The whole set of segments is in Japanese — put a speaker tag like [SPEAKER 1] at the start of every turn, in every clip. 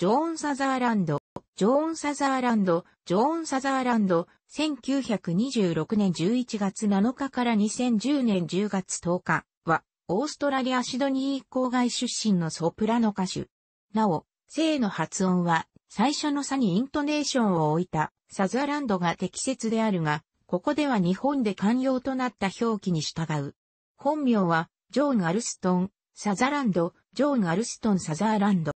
[SPEAKER 1] ジョーン・サザーランド、ジョーン・サザーランド、ジョーン・サザーランド、1926年11月7日から2010年10月10日は、オーストラリア・シドニー郊外出身のソプラノ歌手。なお、性の発音は、最初の差にイントネーションを置いたサザーランドが適切であるが、ここでは日本で寛容となった表記に従う。本名は、ジョーン・アルストン、サザーランド、ジョーン・アルストン・サザーランド。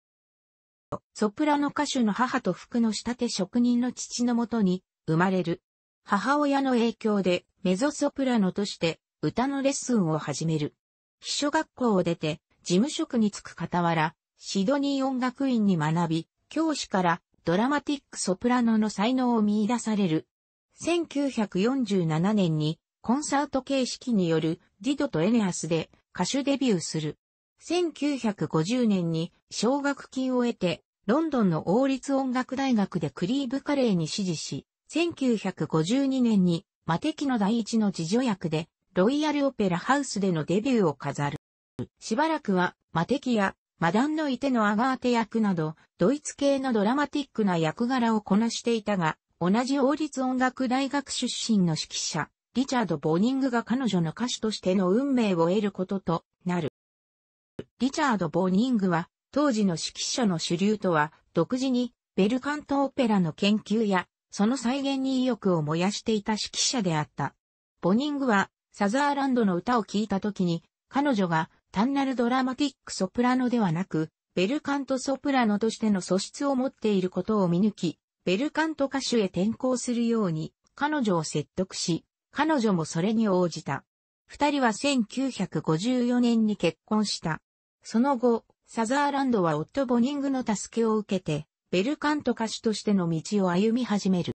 [SPEAKER 1] ソプラノ歌手の母と服の仕立て職人の父のもとに生まれる。母親の影響でメゾソプラノとして歌のレッスンを始める。秘書学校を出て事務職に就く傍ら、シドニー音楽院に学び、教師からドラマティックソプラノの才能を見出される。1947年にコンサート形式によるディドとエネアスで歌手デビューする。1950年に奨学金を得て、ロンドンの王立音楽大学でクリーブカレーに支持し、1952年にマテキの第一の自助役で、ロイヤルオペラハウスでのデビューを飾る。しばらくは、マテキや、マダンのいてのアガーテ役など、ドイツ系のドラマティックな役柄をこなしていたが、同じ王立音楽大学出身の指揮者、リチャード・ボーニングが彼女の歌手としての運命を得ることとなる。リチャード・ボーニングは、当時の指揮者の主流とは、独自に、ベルカント・オペラの研究や、その再現に意欲を燃やしていた指揮者であった。ボニングは、サザーランドの歌を聴いた時に、彼女が単なるドラマティックソプラノではなく、ベルカントソプラノとしての素質を持っていることを見抜き、ベルカント歌手へ転向するように、彼女を説得し、彼女もそれに応じた。二人は1954年に結婚した。その後、サザーランドは夫ボニングの助けを受けて、ベルカント歌手としての道を歩み始める。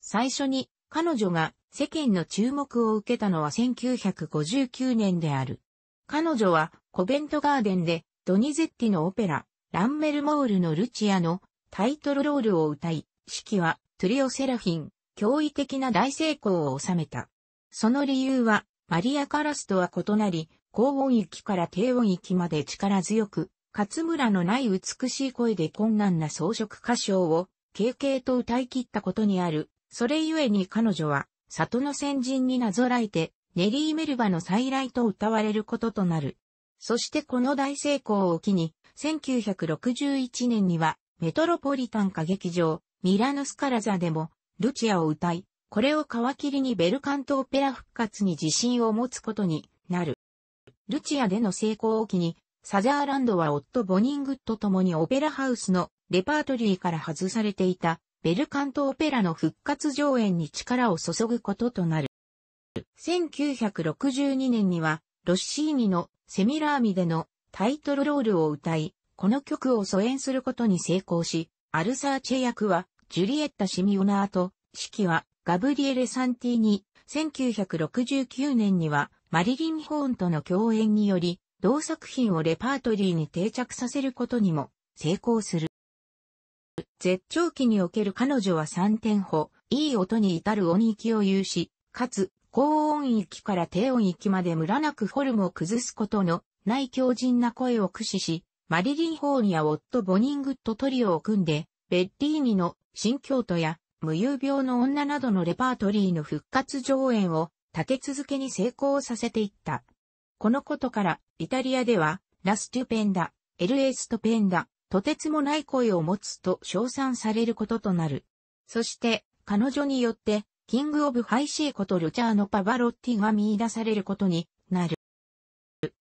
[SPEAKER 1] 最初に彼女が世間の注目を受けたのは1959年である。彼女はコベントガーデンでドニゼッティのオペラ、ランメルモールのルチアのタイトルロールを歌い、式はトゥリオセラフィン、驚異的な大成功を収めた。その理由はマリア・カラスとは異なり、高音域から低音域まで力強く、勝村のない美しい声で困難な装飾歌唱を、軽々と歌い切ったことにある。それゆえに彼女は、里の先人になぞらえて、ネリー・メルバの再来と歌われることとなる。そしてこの大成功を機に、1961年には、メトロポリタン歌劇場、ミラノスカラザでも、ルチアを歌い、これを皮切りにベルカントオペラ復活に自信を持つことになる。ルチアでの成功を機に、サザーランドは夫ボニングと共にオペラハウスのレパートリーから外されていたベルカントオペラの復活上演に力を注ぐこととなる。1962年にはロッシーニのセミラーミでのタイトルロールを歌い、この曲を疎遠することに成功し、アルサーチェ役はジュリエッタ・シミオナーと、指揮はガブリエレ・サンティーニ、1969年にはマリリン・ホーンとの共演により、同作品をレパートリーに定着させることにも成功する。絶頂期における彼女は3点歩、いい音に至る音域を有し、かつ、高音域から低音域までムラなくフォルムを崩すことのない強靭な声を駆使し、マリリン・ホーンやオット・ボニングット・トリオを組んで、ベッリーニの新京都や無遊病の女などのレパートリーの復活上演を立て続けに成功させていった。このことから、イタリアでは、ラステュペンダ、エルエストペンダ、とてつもない声を持つと称賛されることとなる。そして、彼女によって、キングオブハイシーことルチャーノ・パバロッティが見出されることになる。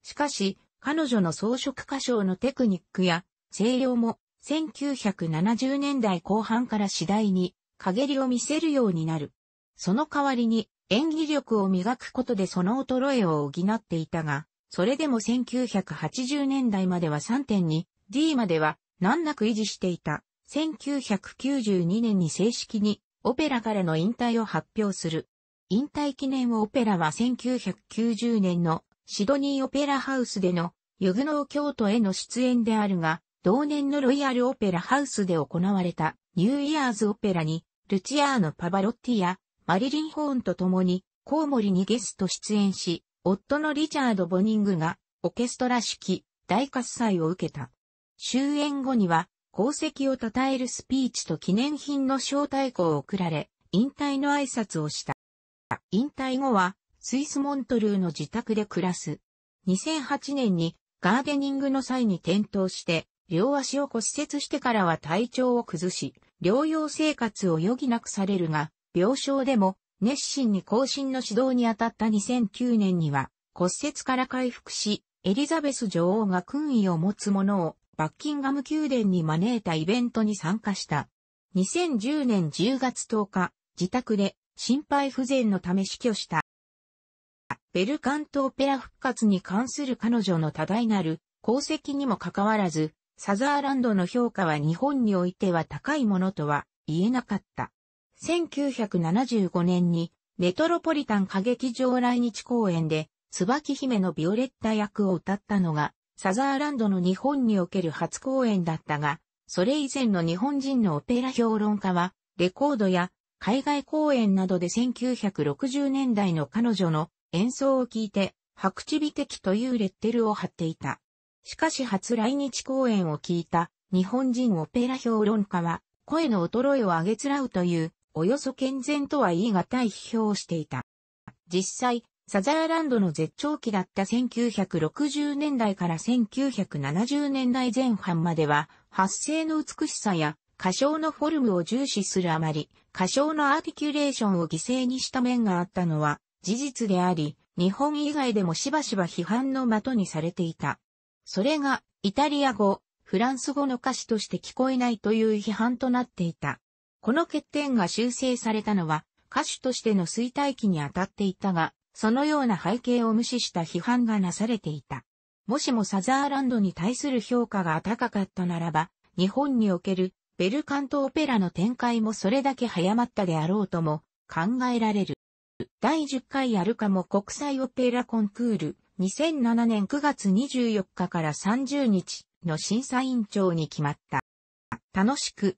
[SPEAKER 1] しかし、彼女の装飾歌唱のテクニックや、声量も、1970年代後半から次第に、陰りを見せるようになる。その代わりに、演技力を磨くことでその衰えを補っていたが、それでも1980年代までは 3.2D までは難なく維持していた。1992年に正式にオペラからの引退を発表する。引退記念オペラは1990年のシドニーオペラハウスでのユグノー京都への出演であるが、同年のロイヤルオペラハウスで行われたニューイヤーズオペラにルチアーノ・パバロッティやマリリン・ホーンと共に、コウモリにゲスト出演し、夫のリチャード・ボニングが、オーケストラ式、大喝采を受けた。終演後には、功績を称えるスピーチと記念品の招待校を贈られ、引退の挨拶をした。引退後は、スイス・モントルーの自宅で暮らす。2008年に、ガーデニングの際に転倒して、両足を骨折してからは体調を崩し、療養生活を余儀なくされるが、病床でも熱心に後進の指導に当たった2009年には骨折から回復し、エリザベス女王が勲位を持つ者をバッキンガム宮殿に招いたイベントに参加した。2010年10月10日、自宅で心肺不全のため死去した。ベルカントペア復活に関する彼女の多大なる功績にもかかわらず、サザーランドの評価は日本においては高いものとは言えなかった。1975年にメトロポリタン歌劇場来日公演で、椿姫のビオレッタ役を歌ったのが、サザーランドの日本における初公演だったが、それ以前の日本人のオペラ評論家は、レコードや海外公演などで1960年代の彼女の演奏を聞いて、白地美的というレッテルを貼っていた。しかし初来日公演を聞いた日本人オペラ評論家は、声の衰えを上げつらうというおよそ健全とは言い難い批評をしていた。実際、サザーランドの絶頂期だった1960年代から1970年代前半までは、発声の美しさや歌唱のフォルムを重視するあまり、歌唱のアーティキュレーションを犠牲にした面があったのは事実であり、日本以外でもしばしば批判の的にされていた。それが、イタリア語、フランス語の歌詞として聞こえないという批判となっていた。この欠点が修正されたのは、歌手としての衰退期に当たっていたが、そのような背景を無視した批判がなされていた。もしもサザーランドに対する評価が高かったならば、日本におけるベルカントオペラの展開もそれだけ早まったであろうとも考えられる。第10回アルカモ国際オペラコンクール2007年9月24日から30日の審査委員長に決まった。楽しく